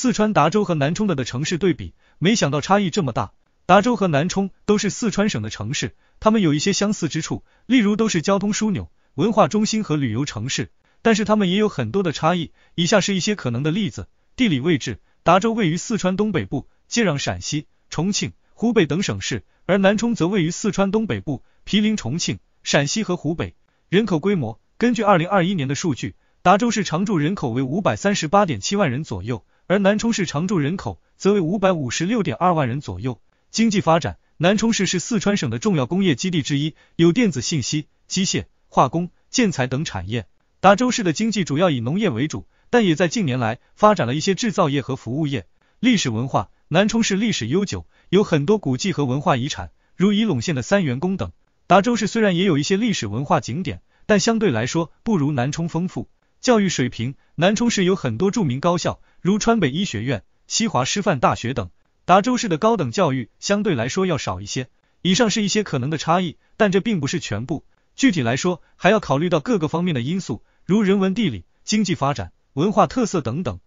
四川达州和南充的的城市对比，没想到差异这么大。达州和南充都是四川省的城市，它们有一些相似之处，例如都是交通枢纽、文化中心和旅游城市。但是它们也有很多的差异。以下是一些可能的例子：地理位置，达州位于四川东北部，接壤陕西、重庆、湖北等省市；而南充则位于四川东北部，毗邻重庆、陕西和湖北。人口规模，根据二零二一年的数据，达州市常住人口为五百三十八点七万人左右。而南充市常住人口则为五百五十六点二万人左右。经济发展，南充市是四川省的重要工业基地之一，有电子信息、机械、化工、建材等产业。达州市的经济主要以农业为主，但也在近年来发展了一些制造业和服务业。历史文化，南充市历史悠久，有很多古迹和文化遗产，如仪陇县的三元宫等。达州市虽然也有一些历史文化景点，但相对来说不如南充丰富。教育水平，南充市有很多著名高校。如川北医学院、西华师范大学等，达州市的高等教育相对来说要少一些。以上是一些可能的差异，但这并不是全部。具体来说，还要考虑到各个方面的因素，如人文地理、经济发展、文化特色等等。